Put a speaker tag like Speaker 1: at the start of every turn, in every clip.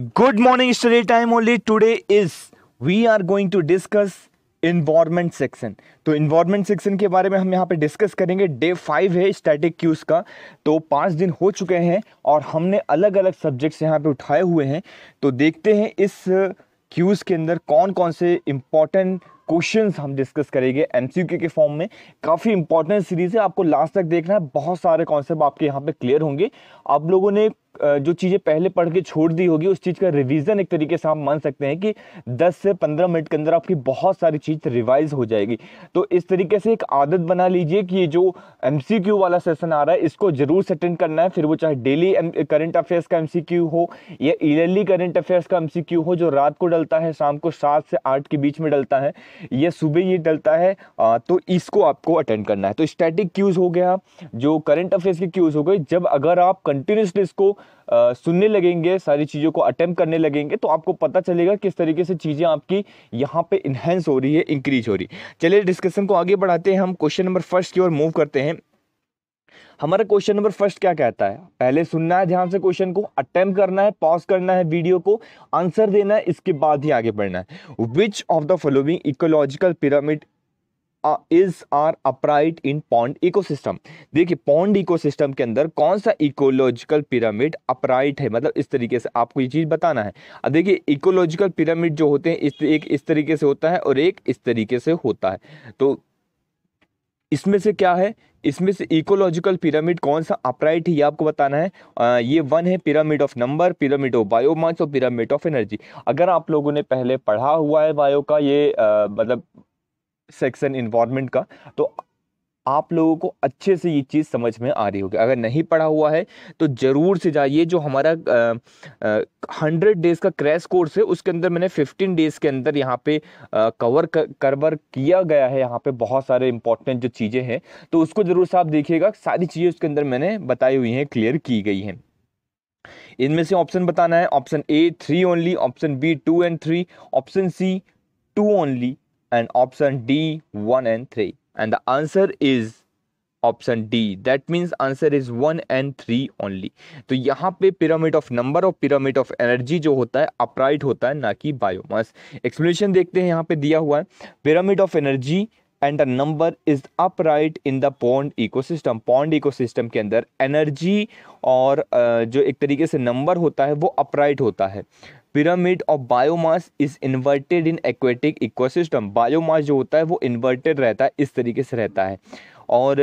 Speaker 1: Good morning study time only today is we are going to discuss environment section तो environment section के बारे में हम यहाँ पे डिस्कस करेंगे डे फाइव है स्टैटिक क्यूज का तो पाँच दिन हो चुके हैं और हमने अलग अलग सब्जेक्ट्स यहाँ पे उठाए हुए हैं तो देखते हैं इस क्यूज़ uh, के अंदर कौन कौन से इम्पॉर्टेंट क्वेश्चन हम डिस्कस करेंगे एम के फॉर्म में काफ़ी इंपॉर्टेंट सीरीज़ है आपको लास्ट तक देखना है बहुत सारे कॉन्सेप्ट आपके यहाँ पे क्लियर होंगे आप लोगों ने जो चीज़ें पहले पढ़ के छोड़ दी होगी उस चीज़ का रिवीजन एक तरीके से आप मान सकते हैं कि 10 से 15 मिनट के अंदर आपकी बहुत सारी चीज़ रिवाइज हो जाएगी तो इस तरीके से एक आदत बना लीजिए कि ये जो एम वाला सेशन आ रहा है इसको ज़रूर अटेंड करना है फिर वो चाहे डेली करंट अफेयर्स का एम हो या ईयरली करंट अफेयर्स का एम हो जो रात को डलता है शाम को सात से आठ के बीच में डलता है या सुबह ये डलता है तो इसको आपको अटेंड करना है तो स्टैटिक क्यूज़ हो गया जो करंट अफेयर्स के क्यूज़ हो गए जब अगर आप कंटिन्यूसली इसको सुनने लगेंगे सारी चीज़ों को अटैम्प करने लगेंगे तो आपको पता चलेगा किस तरीके से चीज़ें आपकी यहाँ पे इन्हेंस हो रही है इंक्रीज हो रही चलिए डिस्कशन को आगे बढ़ाते हैं हम क्वेश्चन नंबर फर्स्ट की ओर मूव करते हैं हमारा क्वेश्चन नंबर फर्स्ट क्या कहता है पहले सुनना है ध्यान से क्वेश्चन को अटेम्प करना है पॉज करना है वीडियो को आंसर देना है इसके बाद ही आगे बढ़ना है which of the following ecological pyramid is are upright in pond ecosystem देखिए पॉन्ड इकोसिस्टम के अंदर कौन सा इकोलॉजिकल पिरामिड अपराइट है मतलब इस तरीके से आपको ये चीज़ बताना है अब देखिए इकोलॉजिकल पिरामिड जो होते हैं इस एक इस तरीके से होता है और एक इस तरीके से होता है तो इसमें से क्या है इसमें से इकोलॉजिकल पिरामिड कौन सा अपराइट है ये आपको बताना है आ, ये वन है pyramid of number pyramid of biomass और पिरामिड ऑफ एनर्जी अगर आप लोगों ने पहले पढ़ा हुआ है बायो का ये मतलब सेक्शन इन्वायरमेंट का तो आप लोगों को अच्छे से ये चीज़ समझ में आ रही होगी अगर नहीं पढ़ा हुआ है तो ज़रूर से जाइए जो हमारा हंड्रेड डेज़ का क्रैश कोर्स है उसके अंदर मैंने फिफ्टीन डेज़ के अंदर यहाँ पे आ, कवर करवर किया गया है यहाँ पे बहुत सारे इंपॉर्टेंट जो चीज़ें हैं तो उसको ज़रूर से आप देखिएगा सारी चीज़ें उसके अंदर मैंने बताई हुई हैं क्लियर की गई हैं इनमें से ऑप्शन बताना है option A three only option B two and three option C two only and option D 1 and 3 and the answer is option D that means answer is one and three only तो यहाँ पे pyramid of number और pyramid of energy जो होता है upright होता है ना कि बायोमास एक्सप्लेनेशन देखते हैं यहाँ पे दिया हुआ है pyramid of energy and the number is upright in the pond ecosystem pond ecosystem के अंदर एनर्जी और uh, जो एक तरीके से नंबर होता है वो अपराइट होता है pyramid of biomass is inverted in aquatic ecosystem biomass जो होता है वो इन्वर्टेड रहता है इस तरीके से रहता है और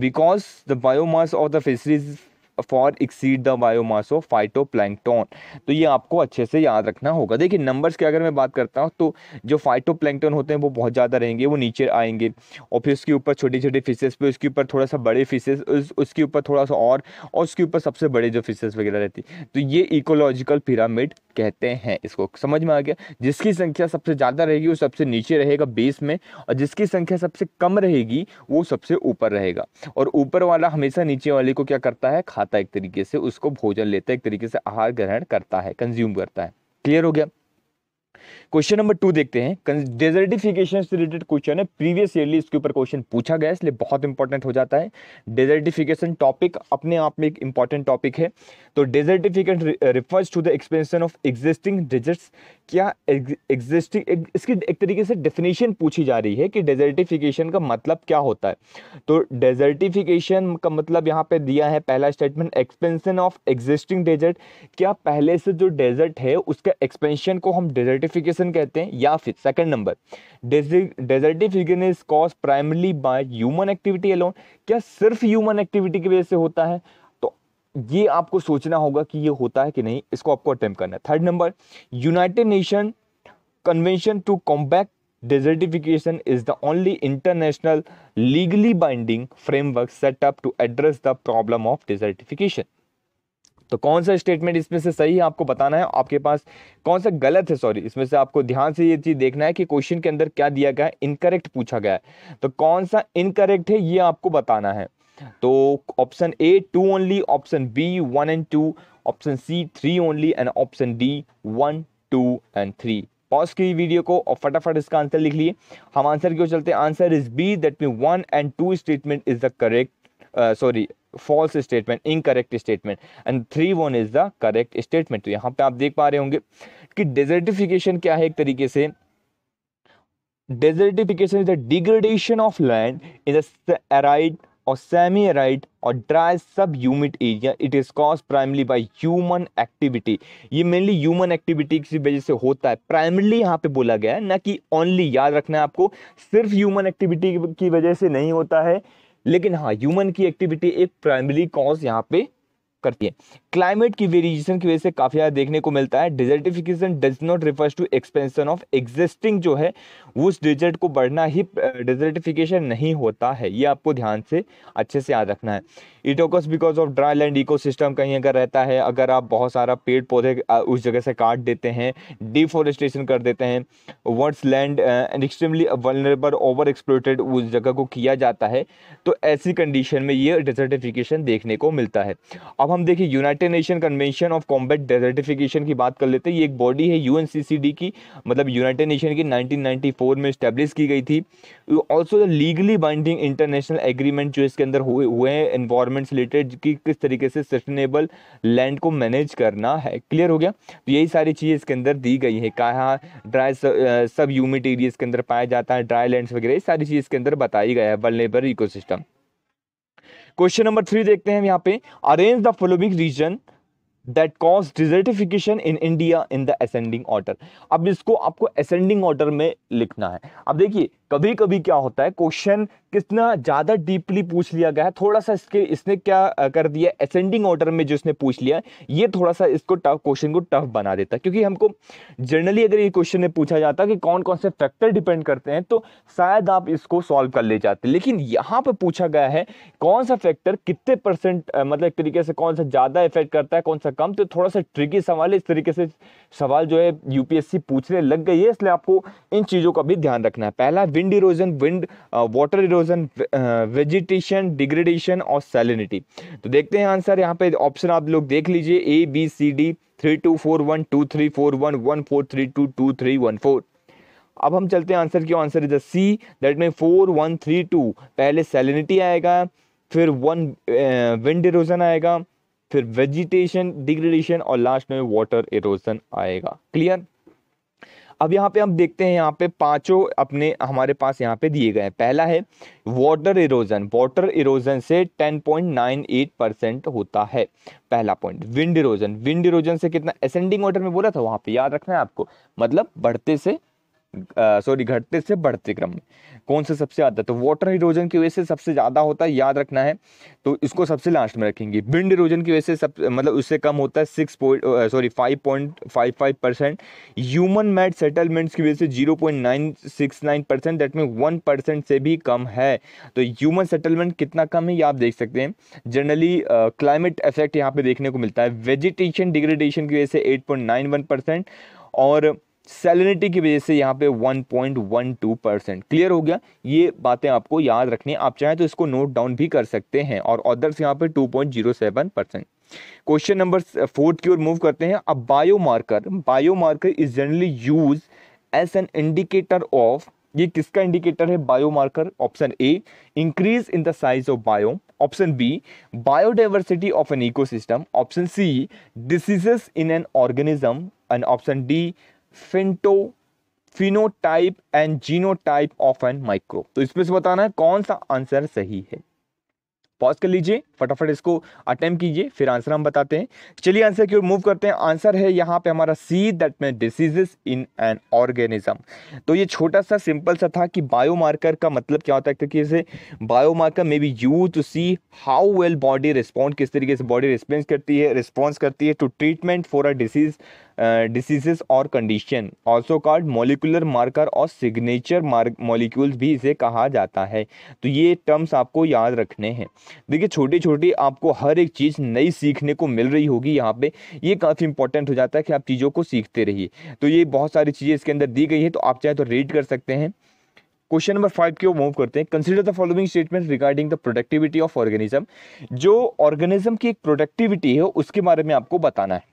Speaker 1: because the biomass of the fisheries far exceed the biomass of phyto phytoplankton तो ये आपको अच्छे से याद रखना होगा देखिए नंबर्स की अगर मैं बात करता हूँ तो जो फाइटो फाइटोप्लैंकटॉन होते हैं वो बहुत ज़्यादा रहेंगे वो नीचे आएंगे और फिर उसके ऊपर छोटी छोटे फिशेस पे उसके ऊपर थोड़ा सा बड़े फिशेस उस, उसके ऊपर थोड़ा सा और और उसके ऊपर सबसे बड़े जो फिशेस वगैरह रहती तो ये इकोलॉजिकल पिरामिड कहते हैं इसको समझ में आ गया जिसकी संख्या सबसे ज़्यादा रहेगी वो सबसे नीचे रहेगा बेस में और जिसकी संख्या सबसे कम रहेगी वो सबसे ऊपर रहेगा और ऊपर वाला हमेशा नीचे वाले को क्या करता है खा खाता है एक तरीके से उसको भोजन लेता है एक तरीके से आहार ग्रहण करता है कंज्यूम करता है क्लियर हो गया क्वेश्चन नंबर टू देखते हैं डेजर्टिफिकेशन से रिलेटेड क्वेश्चन है प्रीवियस ईयरली इसके ऊपर क्वेश्चन पूछा गया इसलिए बहुत इंपॉर्टेंट हो जाता है डेजर्टिफिकेशन टॉपिक अपने आप में एक इंपॉर्टेंट टॉपिक है तो desertification refers to the expansion of existing deserts क्या एग्जिस्टिंग इसकी एक तरीके से डेफिनेशन पूछी जा रही है कि डेजर्टिफिकेशन का मतलब क्या होता है तो डेजर्टिफिकेशन का मतलब यहाँ पे दिया है पहला statement expansion of existing desert क्या पहले से जो डेजर्ट है उसका एक्सपेंशन को हम डेजर्ट डेजर्टिफिकेशन कहते हैं या फिर second number desertification is cause primarily by human activity alone क्या सिर्फ ह्यूमन एक्टिविटी की वजह से होता है तो ये आपको सोचना होगा कि ये होता है कि नहीं इसको आपको अटेम्प्ट करना है third number United Nation convention to combat desertification is the only international legally binding framework setup to address the problem of desertification तो कौन सा स्टेटमेंट इसमें से सही है आपको बताना है आपके पास कौन सा गलत है सॉरी इसमें से आपको ध्यान से ये चीज़ देखना है कि क्वेश्चन के अंदर क्या दिया गया है इनकरेक्ट पूछा गया है तो कौन सा इनकरेक्ट है ये आपको बताना है तो option A two only option B one and two option C three only and option D one two and three pause की वीडियो को और फटाफट इसका आंसर लिख लिए हम आंसर क्यों चलते हैं answer is B that mean one and two statement is the correct sorry false statement incorrect statement and three one is the correct statement तो यहाँ पे आप देख पा रहे होंगे कि डेजर्टिफिकेशन क्या है एक तरीके से desertification is the degradation of land in arid और सेमी एराइट और dry sub humid area it is cause primarily by human activity ये मेनली ह्यूमन एक्टिविटी की वजह से होता है प्राइमली यहाँ पे बोला गया है ना कि ओनली याद रखना है आपको सिर्फ ह्यूमन एक्टिविटी की वजह से नहीं होता है लेकिन हाँ ह्यूमन की एक्टिविटी एक प्राइमरी कॉज यहाँ पे करती है क्लाइमेट की वेरिएशन की वजह से काफ़ी ज़्यादा देखने को मिलता है desertification does not refers to expansion of existing जो है उस डिजर्ट को बढ़ना ही डिजर्टिफिकेशन नहीं होता है ये आपको ध्यान से अच्छे से याद रखना है इटोकस because of dry land eco कहीं अगर रहता है अगर आप बहुत सारा पेड़ पौधे उस जगह से काट देते हैं डिफॉरेस्टेशन कर देते हैं words land and extremely vulnerable over exploited उस जगह को किया जाता है तो ऐसी कंडीशन में ये डिजर्टिफिकेशन देखने को मिलता है अब हम देखिए United Nation convention of combat desertification की बात कर लेते हैं ये एक बॉडी है यू की मतलब यूनाइटेड नेशन की 1994 में इस्टेब्लिश की गई थी also the legally binding international agreement जो इसके अंदर हुए हुए हैं इन्वायरमेंट रिलेटेड कि किस तरीके से सस्टेनेबल लैंड को मैनेज करना है क्लियर हो गया तो यही सारी चीज़ें इसके अंदर दी गई हैं कहाँ ड्राई सब ह्यूमिड एरियाज के अंदर पाया जाता है ड्राई लैंड्स वगैरह ये सारी चीज़ इसके अंदर बताई गई है vulnerable ecosystem question number three देखते हैं यहाँ पे arrange the following reason that cause desertification in India in the ascending order अब इसको आपको असेंडिंग ऑर्डर में लिखना है अब देखिए कभी कभी क्या होता है क्वेश्चन कितना ज़्यादा डीपली पूछ लिया गया है थोड़ा सा इसके इसने क्या कर दिया असेंडिंग ऑर्डर में जो इसने पूछ लिया ये थोड़ा सा इसको टफ क्वेश्चन को टफ बना देता है क्योंकि हमको जनरली अगर ये क्वेश्चन में पूछा जाता कि कौन कौन से फैक्टर डिपेंड करते हैं तो शायद आप इसको सॉल्व कर ले जाते लेकिन यहाँ पर पूछा गया है कौन सा फैक्टर कितने परसेंट मतलब एक तरीके से कौन सा ज़्यादा इफेक्ट करता है कौन सा कम तो थोड़ा सा ट्रिकी सवाल है इस तरीके से सवाल जो है यूपीएससी पूछने लग गई है इसलिए आपको इन चीज़ों का भी ध्यान रखना है पहला wind erosion wind water erosion vegetation degradation और सैलिनिटी तो देखते हैं आंसर यहाँ पे ऑप्शन आप लोग देख लीजिए A B C D three two four one two three four one one four three two two three one four अब हम चलते हैं आंसर क्यों answer is C that mean four one three two पहले सैलिनिटी आएगा फिर one wind erosion आएगा फिर वेजिटेशन डिग्रेडेशन और लास्ट में वाटर इरोजन आएगा क्लियर अब यहाँ पे हम देखते हैं यहाँ पे पांचों अपने हमारे पास यहाँ पे दिए गए हैं पहला है वाटर इरोजन वाटर इरोजन से 10.98 परसेंट होता है पहला point wind erosion wind erosion से कितना असेंडिंग ऑर्डर में बोला था वहाँ पे याद रखना है आपको मतलब बढ़ते से सॉरी घटते से बढ़ते क्रम में कौन सा सबसे ज़्यादा तो वाटर इरोजन की वजह से सबसे ज़्यादा होता है याद रखना है तो इसको सबसे लास्ट में रखेंगे विंड इरोजन की वजह से सब मतलब उससे कम होता है six point sorry five point five five percent human made settlements की वजह से zero point nine six nine percent that mean one percent से भी कम है तो ह्यूमन सेटलमेंट कितना कम है ये आप देख सकते हैं जनरली क्लाइमेट इफेक्ट यहाँ पे देखने को मिलता है वेजिटेशन डिग्रेडेशन की वजह से eight point nine one percent और सेलिनिटी की वजह से यहाँ पे 1.12 परसेंट क्लियर हो गया ये बातें आपको याद रखनी आप चाहें तो इसको नोट डाउन भी कर सकते हैं और अदर्स यहाँ पे 2.07 परसेंट क्वेश्चन नंबर फोर्थ की ओर मूव करते हैं अब biomarker biomarker is generally use as an indicator of ये किसका इंडिकेटर है biomarker option A increase in the size of bio option B biodiversity of an ecosystem option C diseases in an organism and option D pheno phenotype and genotype of an micro तो इसमें से बताना है कौन सा answer सही है pause कर लीजिए फटाफट इसको अटेम्प्ट कीजिए फिर आंसर हम बताते हैं चलिए आंसर की ओर मूव करते हैं आंसर है यहाँ पे हमारा सी दैट में डिसीजेस इन एन ऑर्गेनिज्म तो ये छोटा सा सिंपल सा था कि बायोमार्कर का मतलब क्या होता है क्योंकि से बायोमार्कर मे बी यू to see how well body respond किस तरीके से बॉडी रिस्पॉन्स करती है रिस्पॉन्स करती है to treatment for a disease diseases और condition also called molecular marker और सिग्नेचर मार्क मोलिक्यूल्स भी इसे कहा जाता है तो ये टर्म्स आपको याद रखने हैं देखिए छोटी छोटी आपको हर एक चीज़ नई सीखने को मिल रही होगी यहाँ पे ये काफ़ी इंपॉर्टेंट हो जाता है कि आप चीज़ों को सीखते रहिए तो ये बहुत सारी चीज़ें इसके अंदर दी गई है तो आप चाहे तो रीड कर सकते हैं क्वेश्चन नंबर फाइव की ओर मूव करते हैं consider the following statement regarding the productivity of organism जो ऑर्गेनिज्म की एक प्रोडक्टिविटी है उसके बारे में आपको बताना है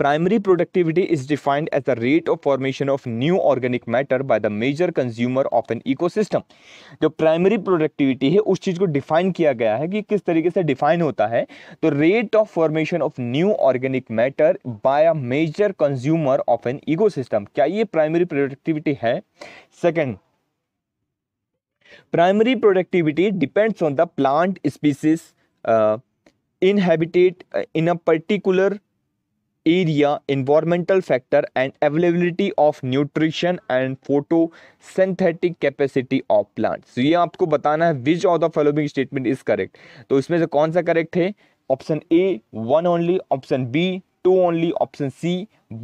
Speaker 1: Primary productivity is defined as the rate of formation of new organic matter by the major consumer of an ecosystem. जो प्राइमरी प्रोडक्टिविटी है उस चीज़ को डिफाइन किया गया है कि किस तरीके से डिफाइन होता है तो rate of formation of new organic matter by a major consumer of an ecosystem क्या ये प्राइमरी प्रोडक्टिविटी है second primary productivity depends on the plant species inhabitate in a particular area environmental factor and availability of nutrition and photosynthetic capacity of plant so ये आपको बताना है which of the following statement is correct तो इसमें से कौन सा correct है option A one only option B two only option c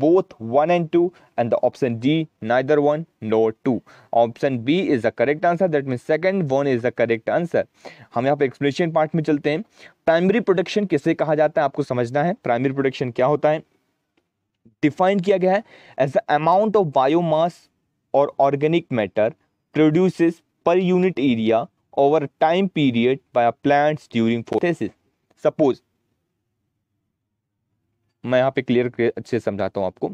Speaker 1: both 1 and 2 and the option d neither 1 nor 2 option b is the correct answer that means second one is the correct answer हम यहाँ पे explanation part में चलते हैं primary production किसे कहा जाता है आपको समझना है प्राइमरी प्रोडक्शन क्या होता है डिफाइन किया गया है as the amount of biomass और organic matter produces per unit area over time period by plants during photosynthesis suppose मैं यहाँ पे क्लियर अच्छे समझाता हूँ आपको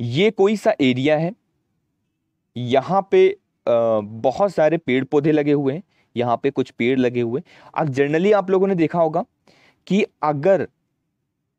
Speaker 1: ये कोई सा एरिया है यहाँ पे बहुत सारे पेड़ पौधे लगे हुए हैं यहाँ पे कुछ पेड़ लगे हुए अब जनरली आप लोगों ने देखा होगा कि अगर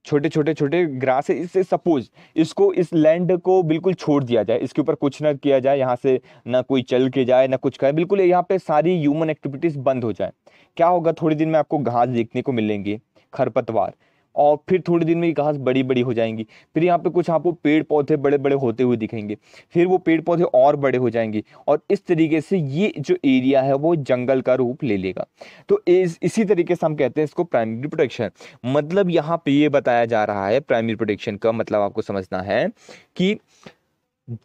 Speaker 1: छोटे छोटे छोटे ग्रास है इससे सपोज इसको इस लैंड को बिल्कुल छोड़ दिया जाए इसके ऊपर कुछ ना किया जाए यहाँ से ना कोई चल के जाए ना कुछ करे बिल्कुल यहाँ पे सारी ह्यूमन एक्टिविटीज़ बंद हो जाए क्या होगा थोड़ी दिन में आपको घास देखने को मिलेंगे खरपतवार और फिर थोड़े दिन में ये घास बड़ी बड़ी हो जाएंगी फिर यहाँ पे कुछ आपको पेड़ पौधे बड़े बड़े होते हुए दिखेंगे फिर वो पेड़ पौधे और बड़े हो जाएंगे और इस तरीके से ये जो एरिया है वो जंगल का रूप ले लेगा तो इस इसी तरीके से हम कहते हैं इसको प्राइमरी प्रोटेक्शन मतलब यहाँ पे ये बताया जा रहा है प्राइमरी प्रोटेक्शन का मतलब आपको समझना है कि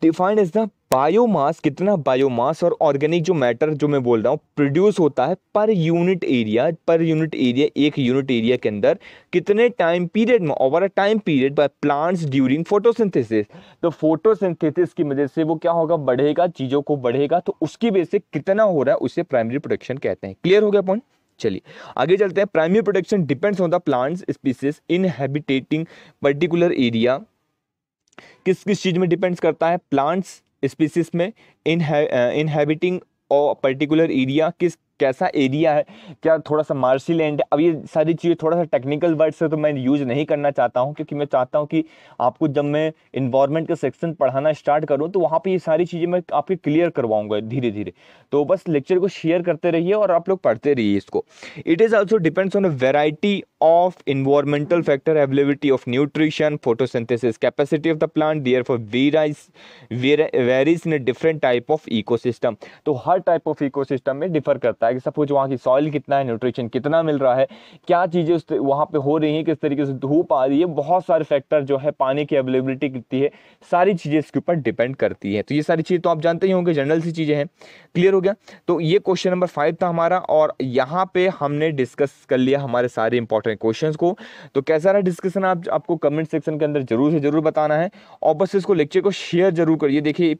Speaker 1: डिफाइंड इज द बायोमास कितना बायोमास और ऑर्गेनिक जो मैटर जो मैं बोल रहा हूँ प्रोड्यूस होता है per unit area per unit area एक यूनिट एरिया के अंदर कितने टाइम पीरियड में over a time period by plants during photosynthesis तो फोटोसिंथेसिस की वजह से वो क्या होगा बढ़ेगा चीज़ों को बढ़ेगा तो उसकी वजह से कितना हो रहा है उसे प्राइमरी प्रोडक्शन कहते हैं क्लियर हो गया पॉइंट चलिए आगे चलते हैं primary production depends on the plants species in habitating particular area किस किस चीज़ में डिपेंड्स करता है प्लांट्स स्पीसीज में इनहेबिटिंग और पर्टिकुलर एरिया किस कैसा एरिया है क्या थोड़ा सा मार्शी लैंड है अब ये सारी चीज़ें थोड़ा सा टेक्निकल वर्ड्स है तो मैं यूज़ नहीं करना चाहता हूँ क्योंकि मैं चाहता हूँ कि आपको जब मैं इन्वायरमेंट का सेक्शन पढ़ाना स्टार्ट करूँ तो वहाँ पे ये सारी चीज़ें मैं आपके क्लियर करवाऊँगा धीरे धीरे तो बस लेक्चर को शेयर करते रहिए और आप लोग पढ़ते रहिए इसको it is also depends on a variety of factor factor of of photosynthesis photosynthesis capacity of the plant therefore varies varies in a different type of ecosystem तो हर टाइप ऑफ इकोसिस्टम में डिफर करता है कि suppose वहाँ की soil कितना है न्यूट्रिशन कितना मिल रहा है क्या चीज़ें उस वहाँ पर हो रही हैं किस तरीके से धूप आ रही है बहुत सारे फैक्टर जो है पानी की अवेलेबिलिटी कितनी है सारी चीज़ें इसके ऊपर डिपेंड करती है तो ये सारी चीज़ तो आप जानते ही होंगे जनरल सी चीज़ें हैं क्लियर हो गया तो ये क्वेश्चन नंबर फाइव था हमारा और यहाँ पर हमने डिस्कस कर लिया हमारे सारे इंपॉर्टेंट हैं क्वेश्चंस को तो कैसा रहा डिस्कशन आप आपको कमेंट सेक्शन के अंदर जरूर से ज़रूर बताना है और बस इसको लेक्चर को शेयर जरूर करिए देखिए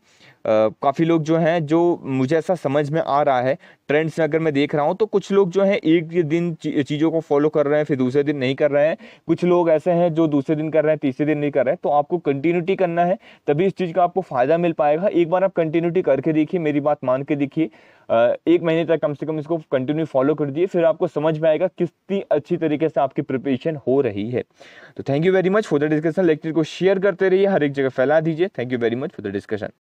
Speaker 1: काफ़ी लोग जो हैं जो मुझे ऐसा समझ में आ रहा है ट्रेंड्स में अगर मैं देख रहा हूँ तो कुछ लोग जो हैं एक दिन चीज़ों को फॉलो कर रहे हैं फिर दूसरे दिन नहीं कर रहे हैं कुछ लोग ऐसे हैं जो दूसरे दिन कर रहे हैं तीसरे दिन नहीं कर रहे हैं तो आपको कंटिन्यूटी करना है तभी इस चीज़ का आपको फ़ायदा मिल पाएगा एक बार आप कंटिन्यूटी करके देखिए मेरी बात मान के देखिए एक महीने तक कम से कम इसको कंटिन्यू फॉलो कर दिए फिर आपको समझ में आएगा किस अच्छी तरीके से आपकी प्रिपरेशन हो रही है तो thank you very much for the discussion lecture को शेयर करते रहिए हर एक जगह फैला दीजिए thank you very much for the discussion